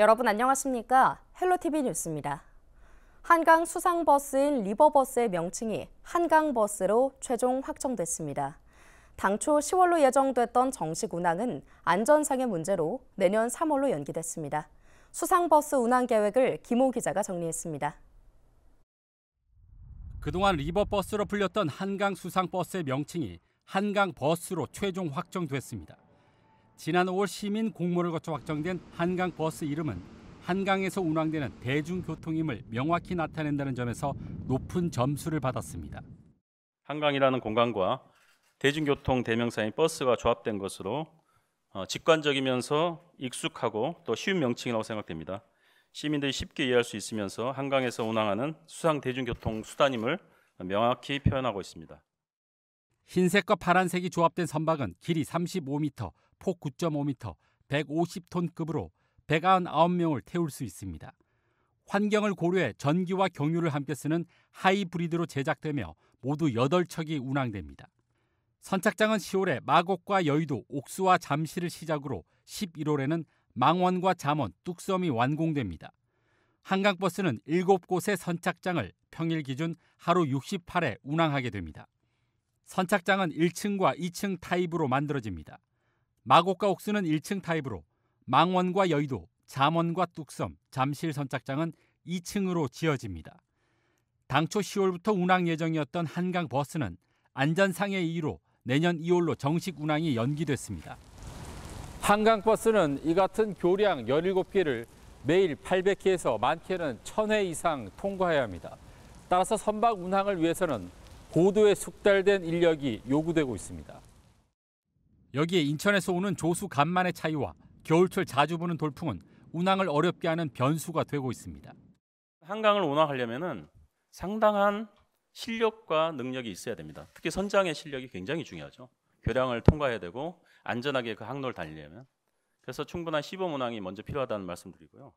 여러분 안녕하십니까? 헬로티비 뉴스입니다. 한강 수상버스인 리버버스의 명칭이 한강버스로 최종 확정됐습니다. 당초 10월로 예정됐던 정식 운항은 안전상의 문제로 내년 3월로 연기됐습니다. 수상버스 운항 계획을 김호 기자가 정리했습니다. 그동안 리버버스로 불렸던 한강 수상버스의 명칭이 한강버스로 최종 확정됐습니다. 지난 5월 시민 공모를 거쳐 확정된 한강 버스 이름은 한강에서 운항되는 대중교통임을 명확히 나타낸다는 점에서 높은 점수를 받았습니다. 한강이라는 공간과 대중교통 대명사인 버스가 조합된 것으로 어, 직관적이면서 익숙하고 또 쉬운 명칭이라고 생각됩니다. 시민들이 쉽게 이해할 수 있으면서 한강에서 운항하는 수상 대중교통 수단임을 명확히 표현하고 있습니다. 흰색과 파란색이 조합된 선박은 길이 35m, 폭 9.5m, 150톤급으로 199명을 태울 수 있습니다. 환경을 고려해 전기와 경유를 함께 쓰는 하이브리드로 제작되며 모두 8척이 운항됩니다. 선착장은 10월에 마곡과 여의도, 옥수와 잠실을 시작으로 11월에는 망원과 잠원, 뚝섬이 완공됩니다. 한강버스는 7곳의 선착장을 평일 기준 하루 68회 운항하게 됩니다. 선착장은 1층과 2층 타입으로 만들어집니다. 마곡과 옥수는 1층 타입으로 망원과 여의도, 잠원과 뚝섬, 잠실 선착장은 2층으로 지어집니다. 당초 10월부터 운항 예정이었던 한강 버스는 안전상의 이유로 내년 2월로 정식 운항이 연기됐습니다. 한강 버스는 이 같은 교량 17개를 매일 800회에서 많게는 1000회 이상 통과해야 합니다. 따라서 선박 운항을 위해서는 고도에 숙달된 인력이 요구되고 있습니다. 여기에 인천에서 오는 조수 간만의 차이와 겨울철 자주 부는 돌풍은 운항을 어렵게 하는 변수가 되고 있습니다. 한강을 운항하려면 상당한 실력과 능력이 있어야 됩니다. 특히 선장의 실력이 굉장히 중요하죠. 교량을 통과해야 되고 안전하게 그 항로를 달리려면 그래서 충분한 시범 운항이 먼저 필요하다는 말씀드리고요.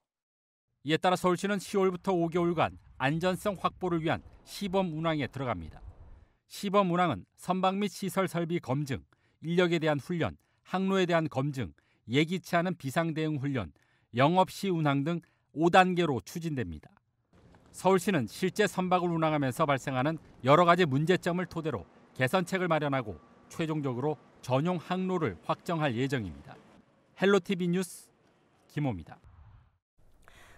이에 따라 서울시는 10월부터 5개월간 안전성 확보를 위한 시범 운항에 들어갑니다. 시범 운항은 선박 및 시설 설비 검증, 인력에 대한 훈련, 항로에 대한 검증, 예기치 않은 비상 대응 훈련, 영업 시 운항 등 5단계로 추진됩니다. 서울시는 실제 선박을 운항하면서 발생하는 여러 가지 문제점을 토대로 개선책을 마련하고 최종적으로 전용 항로를 확정할 예정입니다. 헬로 TV 뉴스 김호입니다.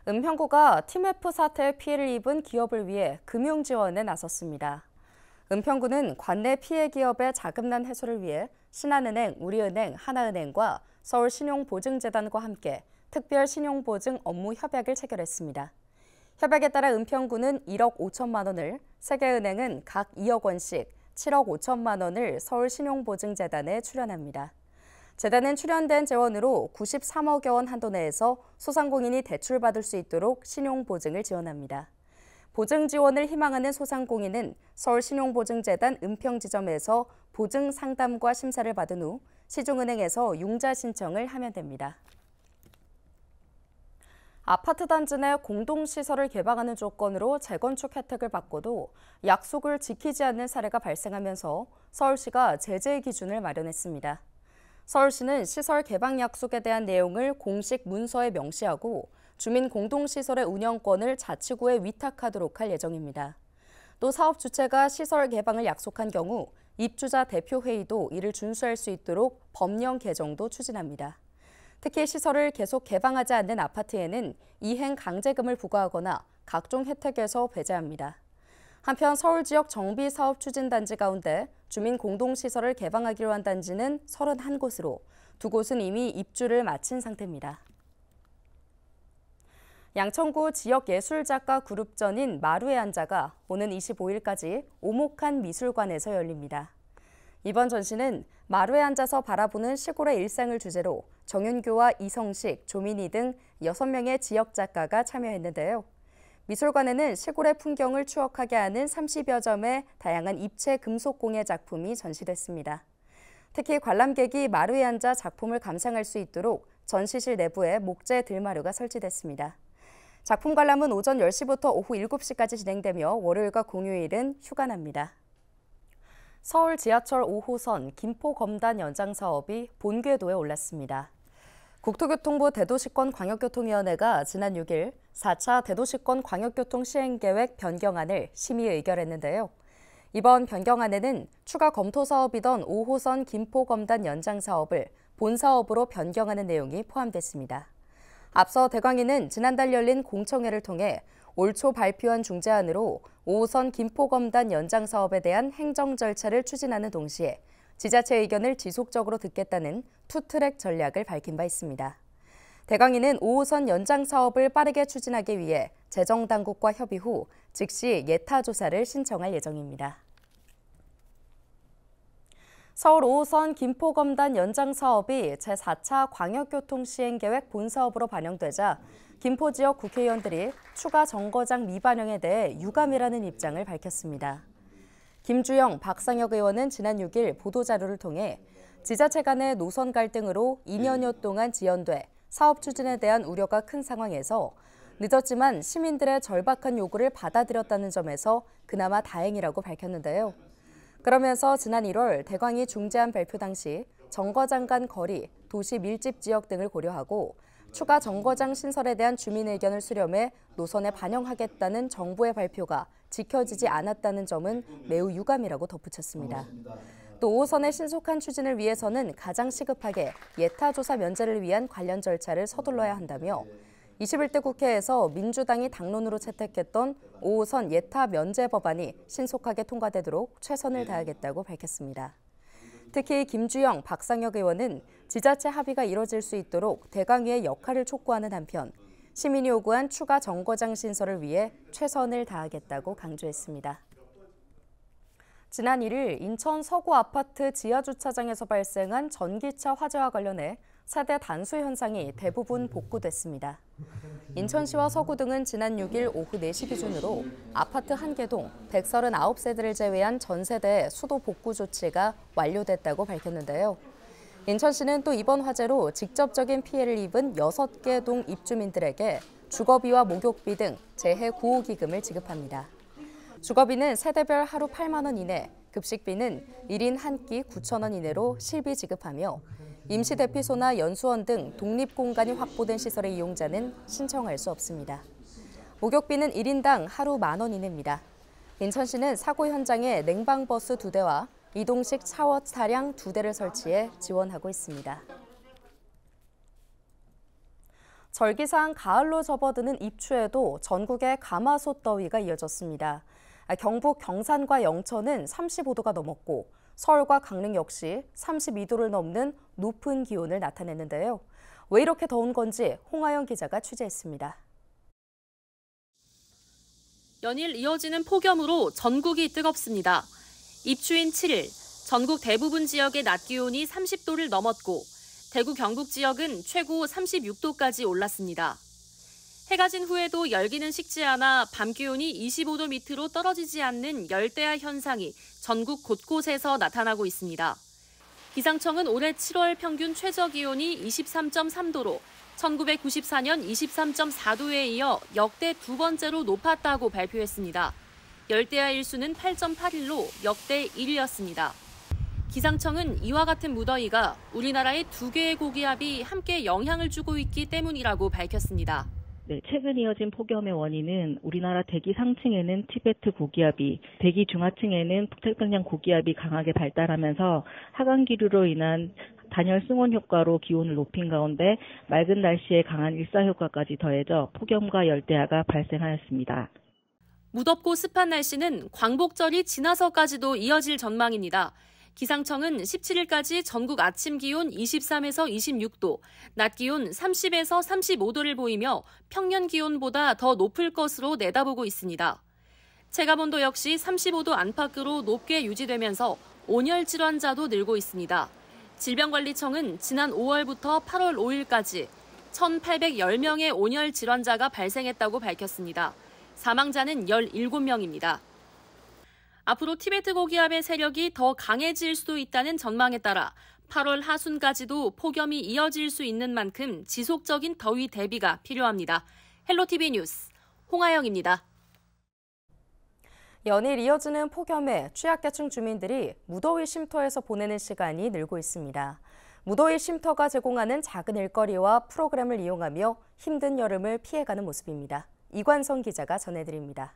은평구가 TMF 사태에 피해를 입은 기업을 위해 금융 지원에 나섰습니다. 은평구는 관내 피해 기업의 자금난 해소를 위해 신한은행, 우리은행, 하나은행과 서울신용보증재단과 함께 특별 신용보증 업무 협약을 체결했습니다. 협약에 따라 은평구는 1억 5천만 원을, 세계은행은 각 2억 원씩 7억 5천만 원을 서울신용보증재단에 출연합니다. 재단은 출연된 재원으로 93억여 원 한도 내에서 소상공인이 대출받을 수 있도록 신용보증을 지원합니다. 보증 지원을 희망하는 소상공인은 서울신용보증재단 은평지점에서 보증 상담과 심사를 받은 후 시중은행에서 융자 신청을 하면 됩니다. 아파트 단지 내 공동시설을 개방하는 조건으로 재건축 혜택을 받고도 약속을 지키지 않는 사례가 발생하면서 서울시가 제재 기준을 마련했습니다. 서울시는 시설 개방 약속에 대한 내용을 공식 문서에 명시하고 주민 공동시설의 운영권을 자치구에 위탁하도록 할 예정입니다. 또 사업 주체가 시설 개방을 약속한 경우 입주자 대표회의도 이를 준수할 수 있도록 법령 개정도 추진합니다. 특히 시설을 계속 개방하지 않는 아파트에는 이행 강제금을 부과하거나 각종 혜택에서 배제합니다. 한편 서울 지역 정비 사업 추진 단지 가운데 주민 공동 시설을 개방하기로 한 단지는 31곳으로 두 곳은 이미 입주를 마친 상태입니다. 양천구 지역예술작가 그룹전인 마루의 한자가 오는 25일까지 오목한 미술관에서 열립니다. 이번 전시는 마루에 앉아서 바라보는 시골의 일상을 주제로 정윤규와 이성식, 조민희 등 6명의 지역 작가가 참여했는데요. 미술관에는 시골의 풍경을 추억하게 하는 30여 점의 다양한 입체 금속공예 작품이 전시됐습니다. 특히 관람객이 마루에 앉아 작품을 감상할 수 있도록 전시실 내부에 목재 들마루가 설치됐습니다. 작품 관람은 오전 10시부터 오후 7시까지 진행되며 월요일과 공휴일은 휴관합니다. 서울 지하철 5호선 김포 검단 연장 사업이 본궤도에 올랐습니다. 국토교통부 대도시권 광역교통위원회가 지난 6일 4차 대도시권 광역교통 시행계획 변경안을 심의 의결했는데요. 이번 변경안에는 추가 검토 사업이던 5호선 김포 검단 연장 사업을 본 사업으로 변경하는 내용이 포함됐습니다. 앞서 대광이는 지난달 열린 공청회를 통해 올초 발표한 중재안으로 5호선 김포검단 연장 사업에 대한 행정 절차를 추진하는 동시에 지자체 의견을 지속적으로 듣겠다는 투트랙 전략을 밝힌 바 있습니다. 대광이는 5호선 연장 사업을 빠르게 추진하기 위해 재정당국과 협의 후 즉시 예타 조사를 신청할 예정입니다. 서울 5호선 김포검단 연장 사업이 제4차 광역교통 시행계획 본사업으로 반영되자 김포 지역 국회의원들이 추가 정거장 미반영에 대해 유감이라는 입장을 밝혔습니다. 김주영, 박상혁 의원은 지난 6일 보도자료를 통해 지자체 간의 노선 갈등으로 2년여 동안 지연돼 사업 추진에 대한 우려가 큰 상황에서 늦었지만 시민들의 절박한 요구를 받아들였다는 점에서 그나마 다행이라고 밝혔는데요. 그러면서 지난 1월 대광이 중재안 발표 당시 정거장 간 거리, 도시 밀집 지역 등을 고려하고 추가 정거장 신설에 대한 주민 의견을 수렴해 노선에 반영하겠다는 정부의 발표가 지켜지지 않았다는 점은 매우 유감이라고 덧붙였습니다. 또 5호선의 신속한 추진을 위해서는 가장 시급하게 예타 조사 면제를 위한 관련 절차를 서둘러야 한다며 21대 국회에서 민주당이 당론으로 채택했던 5호선 예타 면제 법안이 신속하게 통과되도록 최선을 다하겠다고 밝혔습니다. 특히 김주영, 박상혁 의원은 지자체 합의가 이뤄질 수 있도록 대강위의 역할을 촉구하는 한편 시민이 요구한 추가 정거장 신설을 위해 최선을 다하겠다고 강조했습니다. 지난 1일 인천 서구 아파트 지하주차장에서 발생한 전기차 화재와 관련해 세대 단수 현상이 대부분 복구됐습니다. 인천시와 서구 등은 지난 6일 오후 4시 기준으로 아파트 한 개동 139세대를 제외한 전 세대의 수도 복구 조치가 완료됐다고 밝혔는데요. 인천시는 또 이번 화재로 직접적인 피해를 입은 6개 동 입주민들에게 주거비와 목욕비 등 재해 구호 기금을 지급합니다. 주거비는 세대별 하루 8만 원 이내, 급식비는 1인 한 끼 9천 원 이내로 실비 지급하며 임시 대피소나 연수원 등 독립 공간이 확보된 시설의 이용자는 신청할 수 없습니다. 목욕비는 1인당 하루 만 원 이내입니다. 인천시는 사고 현장에 냉방버스 2대와 이동식 샤워 차량 2대를 설치해 지원하고 있습니다. 절기상 가을로 접어드는 입추에도 전국에 가마솥 더위가 이어졌습니다. 경북 경산과 영천은 35도가 넘었고 서울과 강릉 역시 32도를 넘는 높은 기온을 나타냈는데요. 왜 이렇게 더운 건지 홍아영 기자가 취재했습니다. 연일 이어지는 폭염으로 전국이 뜨겁습니다. 입추인 7일, 전국 대부분 지역의 낮 기온이 30도를 넘었고 대구 경북 지역은 최고 36도까지 올랐습니다. 해가 진 후에도 열기는 식지 않아 밤 기온이 25도 밑으로 떨어지지 않는 열대야 현상이 전국 곳곳에서 나타나고 있습니다. 기상청은 올해 7월 평균 최저 기온이 23.3도로 1994년 23.4도에 이어 역대 두 번째로 높았다고 발표했습니다. 열대야 일수는 8.81로 역대 1위였습니다. 기상청은 이와 같은 무더위가 우리나라의 두 개의 고기압이 함께 영향을 주고 있기 때문이라고 밝혔습니다. 네, 최근 이어진 폭염의 원인은 우리나라 대기 상층에는 티베트 고기압이, 대기 중하층에는 북태평양 고기압이 강하게 발달하면서 하강 기류로 인한 단열 승온 효과로 기온을 높인 가운데 맑은 날씨에 강한 일사 효과까지 더해져 폭염과 열대야가 발생하였습니다. 무덥고 습한 날씨는 광복절이 지나서까지도 이어질 전망입니다. 기상청은 17일까지 전국 아침 기온 23에서 26도, 낮 기온 30에서 35도를 보이며 평년 기온보다 더 높을 것으로 내다보고 있습니다. 체감온도 역시 35도 안팎으로 높게 유지되면서 온열 질환자도 늘고 있습니다. 질병관리청은 지난 5월부터 8월 5일까지 1,810명의 온열 질환자가 발생했다고 밝혔습니다. 사망자는 17명입니다. 앞으로 티베트 고기압의 세력이 더 강해질 수 있다는 전망에 따라 8월 하순까지도 폭염이 이어질 수 있는 만큼 지속적인 더위 대비가 필요합니다. 헬로 t v 뉴스 홍아영입니다. 연일 이어지는 폭염에 취약계층 주민들이 무더위 쉼터에서 보내는 시간이 늘고 있습니다. 무더위 쉼터가 제공하는 작은 일거리와 프로그램을 이용하며 힘든 여름을 피해가는 모습입니다. 이관성 기자가 전해드립니다.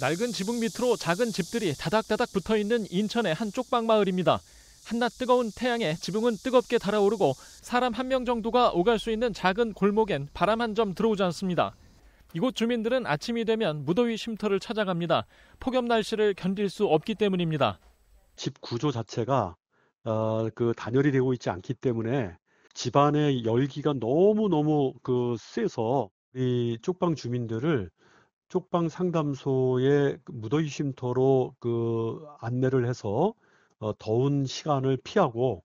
낡은 지붕 밑으로 작은 집들이 다닥다닥 붙어 있는 인천의 한 쪽방 마을입니다. 한낮 뜨거운 태양에 지붕은 뜨겁게 달아오르고 사람 한 명 정도가 오갈 수 있는 작은 골목엔 바람 한 점 들어오지 않습니다. 이곳 주민들은 아침이 되면 무더위 쉼터를 찾아갑니다. 폭염 날씨를 견딜 수 없기 때문입니다. 집 구조 자체가 어, 그 단열이 되고 있지 않기 때문에 집안의 열기가 너무 너무 그 세서 이 쪽방 주민들을 쪽방 상담소에 그 무더위쉼터로 그 안내를 해서 어, 더운 시간을 피하고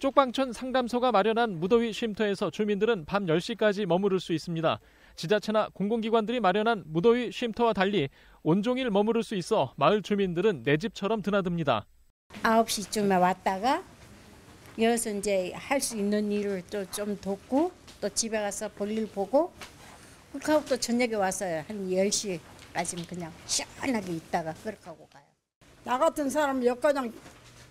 쪽방촌 상담소가 마련한 무더위 쉼터에서 주민들은 밤 10시까지 머무를 수 있습니다. 지자체나 공공기관들이 마련한 무더위 쉼터와 달리 온종일 머무를 수 있어 마을 주민들은 내 집처럼 드나듭니다. 9시쯤에 왔다가 여기서 이제 할 수 있는 일을 또좀 돕고 또 집에 가서 볼일 보고 그렇게 또 저녁에 왔어요. 한 10시까지는 그냥 시원하게 있다가 그렇게 하고 가요. 나 같은 사람 역과장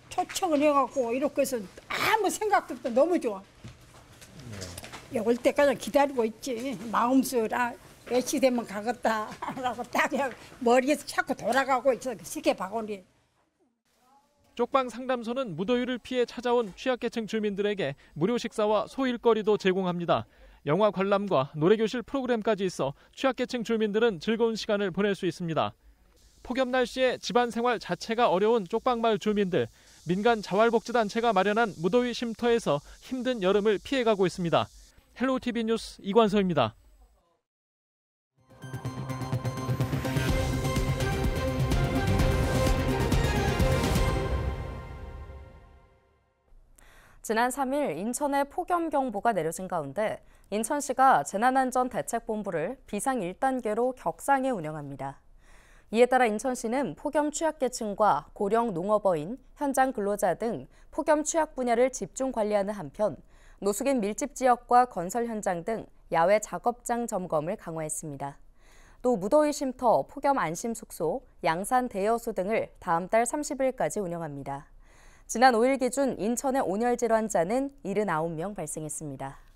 초청을 해갖고 이렇게 해서 아무 생각도 너무 좋아. 네. 올 때까지 기다리고 있지. 마음속라로 몇시 되면 가겠다 라고 딱 머리에서 자꾸 돌아가고 있어 시계 바구니. 쪽방 상담소는 무더위를 피해 찾아온 취약계층 주민들에게 무료 식사와 소일거리도 제공합니다. 영화 관람과 노래교실 프로그램까지 있어 취약계층 주민들은 즐거운 시간을 보낼 수 있습니다. 폭염 날씨에 집안 생활 자체가 어려운 쪽방마을 주민들, 민간 자활복지단체가 마련한 무더위 쉼터에서 힘든 여름을 피해가고 있습니다. 헬로우TV 뉴스 이관서입니다. 지난 3일 인천에 폭염 경보가 내려진 가운데 인천시가 재난안전 대책본부를 비상 1단계로 격상해 운영합니다. 이에 따라 인천시는 폭염 취약계층과 고령 농업어인, 현장 근로자 등 폭염 취약 분야를 집중 관리하는 한편 노숙인 밀집 지역과 건설 현장 등 야외 작업장 점검을 강화했습니다. 또 무더위 쉼터, 폭염 안심 숙소, 양산 대여소 등을 다음 달 30일까지 운영합니다. 지난 5일 기준 인천의 온열 질환자는 79명 발생했습니다.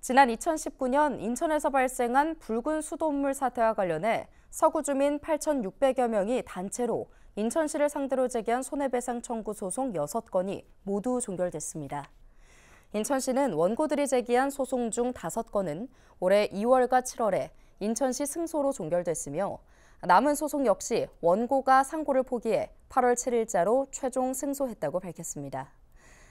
지난 2019년 인천에서 발생한 붉은 수돗물 사태와 관련해 서구 주민 8,600여 명이 단체로 인천시를 상대로 제기한 손해배상 청구 소송 6건이 모두 종결됐습니다. 인천시는 원고들이 제기한 소송 중 5건은 올해 2월과 7월에 인천시 승소로 종결됐으며 남은 소송 역시 원고가 상고를 포기해 8월 7일자로 최종 승소했다고 밝혔습니다.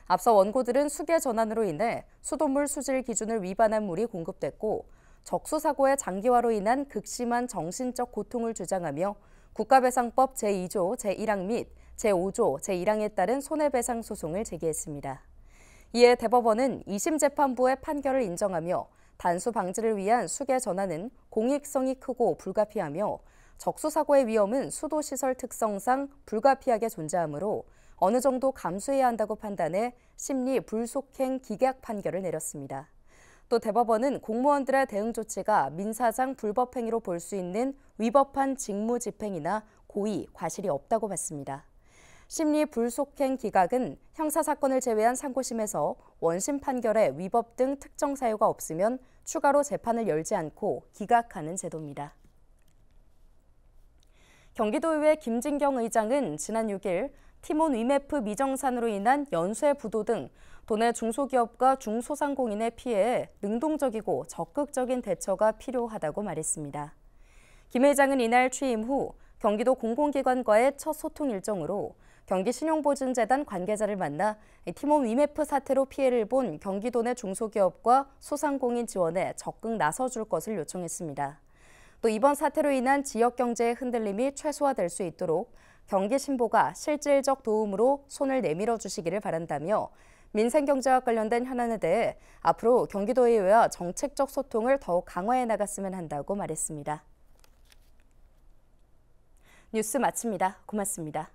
앞서 원고들은 수계 전환으로 인해 수돗물 수질 기준을 위반한 물이 공급됐고 적수 사고의 장기화로 인한 극심한 정신적 고통을 주장하며 국가배상법 제2조 제1항 및 제5조 제1항에 따른 손해배상 소송을 제기했습니다. 이에 대법원은 2심 재판부의 판결을 인정하며 단수 방지를 위한 수계 전환은 공익성이 크고 불가피하며 적수사고의 위험은 수도시설 특성상 불가피하게 존재하므로 어느 정도 감수해야 한다고 판단해 심리 불속행 기각 판결을 내렸습니다. 또 대법원은 공무원들의 대응 조치가 민사상 불법행위로 볼 수 있는 위법한 직무 집행이나 고의, 과실이 없다고 봤습니다. 심리 불속행 기각은 형사사건을 제외한 상고심에서 원심 판결에 위법 등 특정 사유가 없으면 추가로 재판을 열지 않고 기각하는 제도입니다. 경기도의회 김진경 의장은 지난 6일 티몬 위메프 미정산으로 인한 연쇄 부도 등 도내 중소기업과 중소상공인의 피해에 능동적이고 적극적인 대처가 필요하다고 말했습니다. 김 회장은 이날 취임 후 경기도 공공기관과의 첫 소통 일정으로 경기신용보증재단 관계자를 만나 티몬 위메프 사태로 피해를 본 경기도 내 중소기업과 소상공인 지원에 적극 나서줄 것을 요청했습니다. 또 이번 사태로 인한 지역 경제의 흔들림이 최소화될 수 있도록 경기 신보가 실질적 도움으로 손을 내밀어 주시기를 바란다며 민생 경제와 관련된 현안에 대해 앞으로 경기도의회와 정책적 소통을 더욱 강화해 나갔으면 한다고 말했습니다. 뉴스 마칩니다. 고맙습니다.